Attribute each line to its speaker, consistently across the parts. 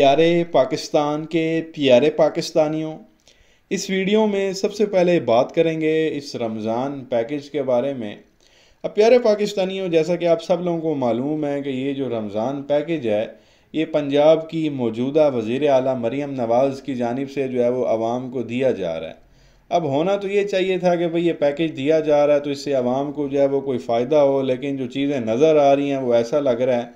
Speaker 1: प्यारे पाकिस्तान के प्यारे पाकिस्तानियों इस वीडियो में सबसे पहले बात करेंगे इस रमज़ान पैकेज के बारे में अब प्यारे पाकिस्तानियों जैसा कि आप सब लोगों को मालूम है कि ये जो रमज़ान पैकेज है ये पंजाब की मौजूदा वज़ी अली मरीम नवाज़ की जानब से जो है वो आवाम को दिया जा रहा है अब होना तो ये चाहिए था कि भाई ये पैकेज दिया जा रहा है तो इससे आवाम को जो है वो कोई फ़ायदा हो लेकिन जो चीज़ें नज़र आ रही हैं वो ऐसा लग रहा है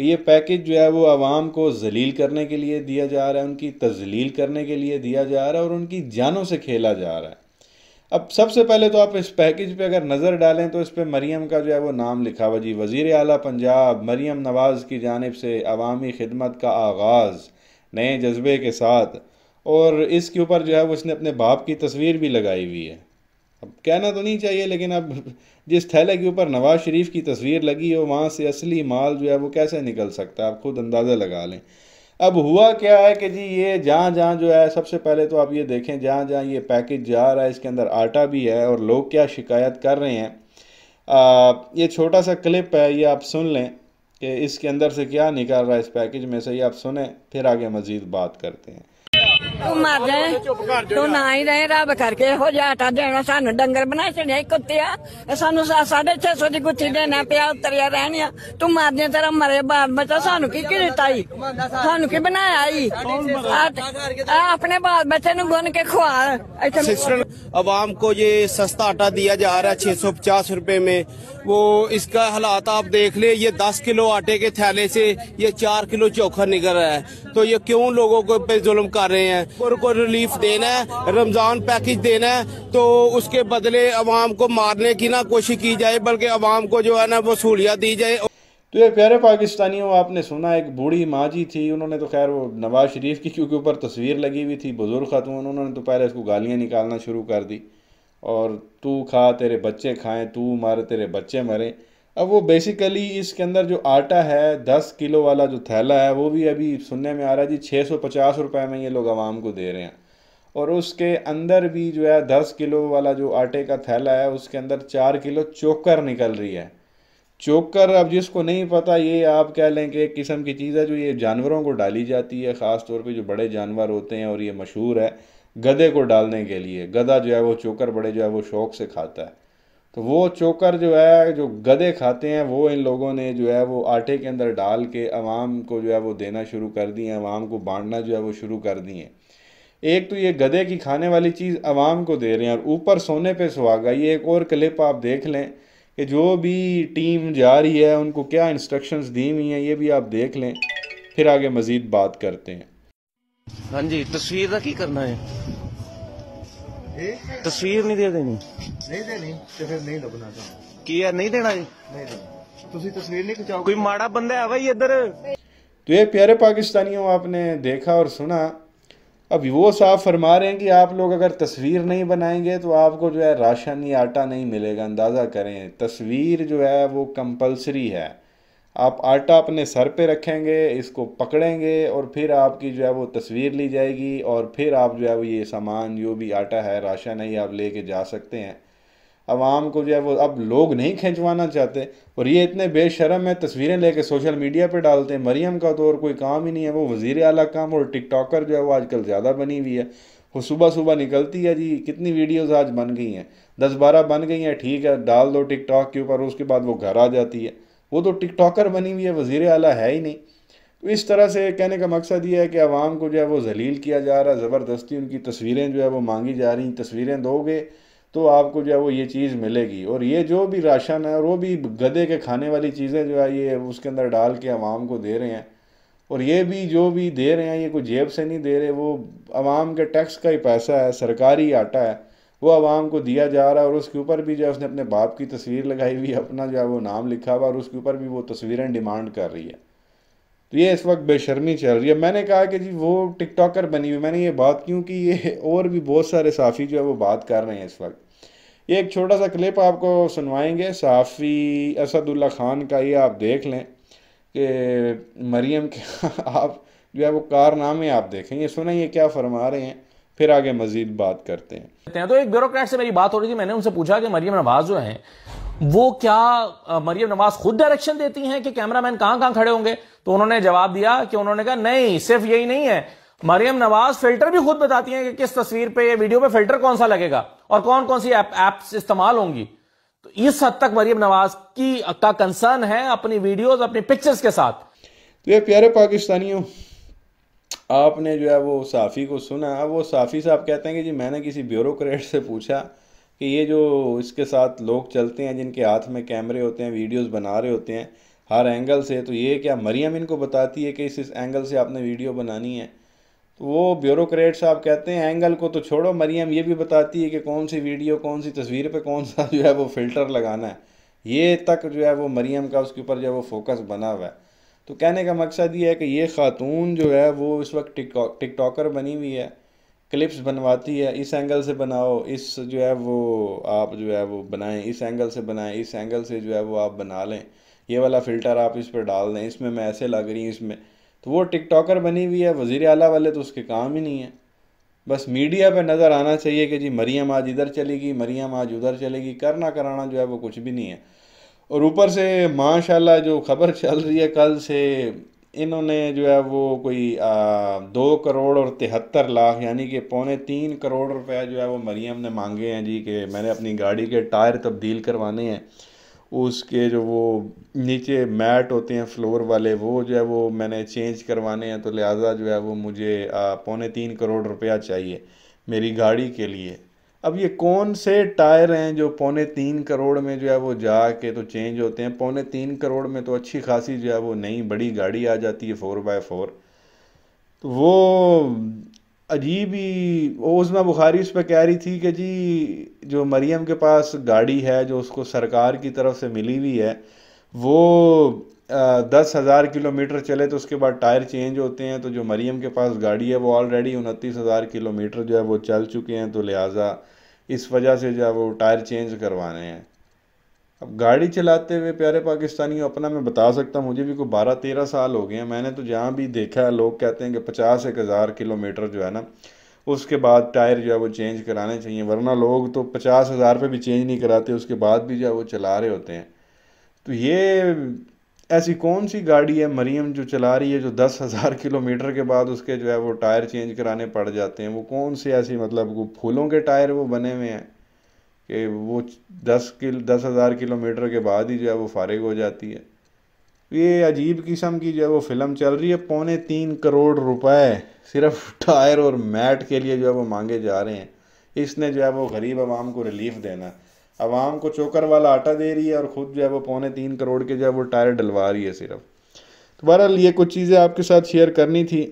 Speaker 1: ये पैकेज जो है वो आवाम को जलील करने के लिए दिया जा रहा है उनकी तजलील करने के लिए दिया जा रहा है और उनकी जानों से खेला जा रहा है अब सबसे पहले तो आप इस पैकेज पे अगर नज़र डालें तो इस पर मरीम का जो है वो नाम लिखा हुआ जी वज़ी अली पंजाब मरीम नवाज़ की जानब से अवामी खिदमत का आगाज़ नए जज्बे के साथ और इसके ऊपर जो है वो इसने अपने बाप की तस्वीर भी लगाई हुई है अब कहना तो नहीं चाहिए लेकिन अब जिस थैले के ऊपर नवाज शरीफ की तस्वीर लगी हो वहाँ से असली माल जो है वो कैसे निकल सकता है आप खुद अंदाज़ा लगा लें अब हुआ क्या है कि जी ये जहाँ जहाँ जो है सबसे पहले तो आप ये देखें जहाँ जहाँ ये पैकेज जा रहा है इसके अंदर आटा भी है और लोग क्या शिकायत कर रहे हैं आ, ये छोटा सा क्लिप है ये आप सुन लें कि इसके अंदर से क्या निकल रहा है इस पैकेज में से ये आप सुने फिर आगे मज़ीद बात करते हैं तू मर जाए तू ना ही रहे रब करके हो जा आटा देना सू डर बना छड़िया कुत्तिया सानू साढ़े छह सौ की गुत्थी देना पिया उतरिया रहनिया तू मर जाए तेरा मरे बाप बच्चा सानू की दिता ई सानू की बनाया ई अपने बाल बच्चे गुन के खुआल अवाम को ये सस्ता आटा दिया जा रहा है छह सौ पचास रूपए में वो इसका हालात आप देख ले ये दस किलो आटे के थैले से ये चार किलो चोखा निकल रहा है तो ये क्यों लोगों को पे जुल्म कर रहे हैं पर को रिलीफ देना है रमज़ान पैकेज देना है तो उसके बदले अवाम को मारने की ना कोशिश की जाए बल्कि अवाम को जो है ना वो सहूलियात दी जाए तो ये प्यारे पाकिस्तानियों आपने सुना एक बूढ़ी माँ जी थी उन्होंने तो खैर वो नवाज़ शरीफ की क्योंकि ऊपर तस्वीर लगी हुई थी बुज़ुर्ग खातून उन्होंने तो पहले उसको गालियाँ निकालना शुरू कर दी और तू खा तेरे बच्चे खाएं तू मारे तेरे बच्चे मरें अब वो बेसिकली इसके अंदर जो आटा है दस किलो वाला जो थैला है वो भी अभी सुनने में आ रहा है जी छः सौ पचास रुपये में ये लोग आवाम को दे रहे हैं और उसके अंदर भी जो है दस किलो वाला जो आटे का थैला है उसके अंदर चार किलो चोकर निकल रही है चोकर अब जिसको नहीं पता ये आप कह लें कि एक किस्म की चीज़ है जो ये जानवरों को डाली जाती है ख़ास तौर पे जो बड़े जानवर होते हैं और ये मशहूर है गधे को डालने के लिए गधा जो है वो चोकर बड़े जो है वो शौक से खाता है तो वो चोकर जो है जो गधे खाते हैं वो इन लोगों ने जो है वो आटे के अंदर डाल के अवाम को जो है वो देना शुरू कर दिए हैं अवाम को बांटना जो है वो शुरू कर दिए हैं एक तो ये गधे की खाने वाली चीज़ अवाम को दे रहे हैं और ऊपर सोने पे सुहागा ये एक और क्लिप आप देख लें कि जो भी टीम जा रही है उनको क्या इंस्ट्रक्शंस दी हुई हैं ये भी आप देख लें फिर आगे मज़ीद बात करते हैं हाँ जी तस्वीर का की करना है तस्वीर नहीं दे देनी नहीं ਦੇਣੀ ਤੇ ਫਿਰ ਨਹੀਂ ਲੱਭਣਾ ਤੁਹਾਨੂੰ ਕੀ ਯਾਰ ਨਹੀਂ ਦੇਣਾ ਜੀ ਨਹੀਂ ਦੇਣਾ ਤੁਸੀਂ ਤਸਵੀਰ ਨਹੀਂ ਖਿਚਾਓ ਕੋਈ ਮਾੜਾ है भाई इधर तो ये प्यारे पाकिस्तानियों आपने देखा और सुना अब वो साफ फरमा रहे हैं कि आप लोग अगर तस्वीर नहीं बनाएंगे तो आपको जो है राशन या आटा नहीं मिलेगा अंदाज़ा करें तस्वीर जो है वो कंपलसरी है आप आटा अपने सर पे रखेंगे इसको पकड़ेंगे और फिर आपकी जो है वो तस्वीर ली जाएगी और फिर आप जो है वो ये सामान जो भी आटा है राशन है आप लेके जा सकते हैं आवाम को जो है वो अब लोग नहीं खिंचवाना चाहते और ये इतने बेशरम है तस्वीरें लेके सोशल मीडिया पे डालते हैं मरीम का तो और कोई काम ही नहीं है वो वज़ी अला काम और टिकटॉकर जो है वो आजकल ज़्यादा बनी हुई है वो सुबह सुबह निकलती है जी कितनी वीडियोस आज बन गई हैं दस बारह बन गई हैं ठीक है डाल दो टिकटॉक के ऊपर उसके बाद वो घर आ जाती है वो तो टिकटॉकर बनी हुई है वज़ी अला है ही नहीं तो इस तरह से कहने का मकसद ये है कि आवाम को जो है वो जलील किया जा रहा है ज़बरदस्ती उनकी तस्वीरें जो है वो मांगी जा रही तस्वीरें दोगे तो आपको जो है वो ये चीज़ मिलेगी और ये जो भी राशन है और वो भी गधे के खाने वाली चीज़ें जो है ये उसके अंदर डाल के आवाम को दे रहे हैं और ये भी जो भी दे रहे हैं ये कोई जेब से नहीं दे रहे वो आवाम के टैक्स का ही पैसा है सरकारी आटा है वो आवाम को दिया जा रहा है और उसके ऊपर भी जो है उसने अपने बाप की तस्वीर लगाई हुई अपना जो है वो नाम लिखा हुआ और उसके ऊपर भी वो तस्वीरें डिमांड कर रही है तो ये इस वक्त बेशर्मी चल रही है मैंने कहा कि जी वो टिकटॉकर बनी हुई मैंने ये बात क्यों कि ये और भी बहुत सारे साफ़ी जो है वो बात कर रहे हैं इस वक्त ये एक छोटा सा क्लिप आपको सुनवाएंगे साफी असदुल्ला ख़ान का ये आप देख लें कि मरियम के आप जो है वो कारनामे आप देखें ये सुने ये क्या फरमा रहे हैं फिर आगे मजीद बात करते हैं तो एक ब्यूरोक्रेट से मेरी बात हो रही थी मैंने उनसे पूछा कि मरियम नवाज जो हैं वो क्या मरियम नवाज खुद डायरेक्शन देती हैं कि कैमरामैन कहां कहां खड़े होंगे तो उन्होंने जवाब दिया कि उन्होंने कहा नहीं सिर्फ यही नहीं है मरियम नवाज फिल्टर भी खुद बताती हैं कि किस तस्वीर पे वीडियो पे फिल्टर कौन सा लगेगा और कौन कौन सी ऐप्स इस्तेमाल होंगी तो इस हद तक मरियम नवाज की का कंसर्न है अपनी वीडियोस अपनी पिक्चर्स के साथ तो ये प्यारे पाकिस्तानियों आपने जो है वो साफ़ी को सुना वो साफ़ी साहब कहते हैं कि जी मैंने किसी ब्यूरोक्रेट से पूछा कि ये जो इसके साथ लोग चलते हैं जिनके हाथ में कैमरे होते हैं वीडियोज बना रहे होते हैं हर एंगल से तो ये क्या मरियम इनको बताती है कि इस इस एंगल से आपने वीडियो बनानी है तो वो ब्यूरोक्रेट साहब कहते हैं एंगल को तो छोड़ो मरियम ये भी बताती है कि कौन सी वीडियो कौन सी तस्वीर पे कौन सा जो है वो फ़िल्टर लगाना है ये तक जो है वो मरियम का उसके ऊपर जो है वो फोकस बना हुआ है तो कहने का मकसद ये है कि ये खातून जो है वो इस वक्त टिक टॉकर बनी हुई है क्लिप्स बनवाती है इस एंगल से बनाओ इस जो है वो आप जो है वो बनाएं इस एंगल से बनाएं इस एंगल से जो है वो आप बना लें ये वाला फ़िल्टर आप इस पर डाल दें इसमें मैं ऐसे लग रही हूँ इसमें तो वो टिकटॉकर बनी हुई है वज़ी अला वाले तो उसके काम ही नहीं है बस मीडिया पे नज़र आना चाहिए कि जी मरियम आज इधर चलेगी मरियम आज उधर चलेगी करना कराना जो है वो कुछ भी नहीं है और ऊपर से माशाल्लाह जो खबर चल रही है कल से इन्होंने जो है वो कोई आ, दो करोड़ और तिहत्तर लाख यानी कि पौने तीन करोड़ रुपया जो है वो मरियम ने मांगे हैं जी कि मैंने अपनी गाड़ी के टायर तब्दील करवाने हैं उसके जो वो नीचे मैट होते हैं फ्लोर वाले वो जो है वो मैंने चेंज करवाने हैं तो लिहाजा जो है वो मुझे पौने तीन करोड़ रुपया चाहिए मेरी गाड़ी के लिए अब ये कौन से टायर हैं जो पौने तीन करोड़ में जो है वो जा के तो चेंज होते हैं पौने तीन करोड़ में तो अच्छी खासी जो है वो नई बड़ी गाड़ी आ जाती है फ़ोर बाय फ़ोर तो वो अजीब ही वो उसमें बुखारी उस पर कह रही थी कि जी जो मरियम के पास गाड़ी है जो उसको सरकार की तरफ से मिली हुई है वो आ, दस हज़ार किलोमीटर चले तो उसके बाद टायर चेंज होते हैं तो जो मरियम के पास गाड़ी है वो ऑलरेडी उनतीस हज़ार किलोमीटर जो है वो चल चुके हैं तो लिहाजा इस वजह से जो है वो टायर चेंज करवाने हैं अब गाड़ी चलाते हुए प्यारे पाकिस्तानियों अपना मैं बता सकता हूँ मुझे भी कोई बारह तेरह साल हो गए हैं मैंने तो जहाँ भी देखा है लोग कहते हैं कि पचास एक हज़ार किलोमीटर जो है ना उसके बाद टायर जो है वो चेंज कराने चाहिए वरना लोग तो पचास हज़ार पर भी चेंज नहीं कराते उसके बाद भी जो है वो चला रहे होते हैं तो ये ऐसी कौन सी गाड़ी है मरीम जो चला रही है जो दस हज़ार किलोमीटर के बाद उसके जो है वो टायर चेंज कराने पड़ जाते हैं वो कौन से ऐसी मतलब वो फूलों के टायर वो बने हुए हैं कि वो दस किल दस हज़ार किलोमीटर के बाद ही जो है वो फारिग हो जाती है तो ये अजीब किस्म की जो है वो फिल्म चल रही है पौने तीन करोड़ रुपए सिर्फ टायर और मैट के लिए जो है वो मांगे जा रहे हैं इसने जो है वो गरीब आवाम को रिलीफ देना आवाम को चोकर वाला आटा दे रही है और ख़ुद जो है वो पौने तीन करोड़ के जो है वो टायर डलवा रही है सिर्फ तो बहरहाल ये कुछ चीज़ें आपके साथ शेयर करनी थी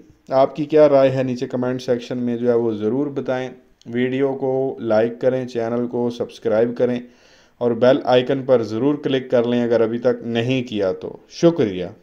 Speaker 1: आपकी क्या राय है नीचे कमेंट सेक्शन में जो है वो ज़रूर बताएँ वीडियो को लाइक करें चैनल को सब्सक्राइब करें और बेल आइकन पर ज़रूर क्लिक कर लें अगर अभी तक नहीं किया तो शुक्रिया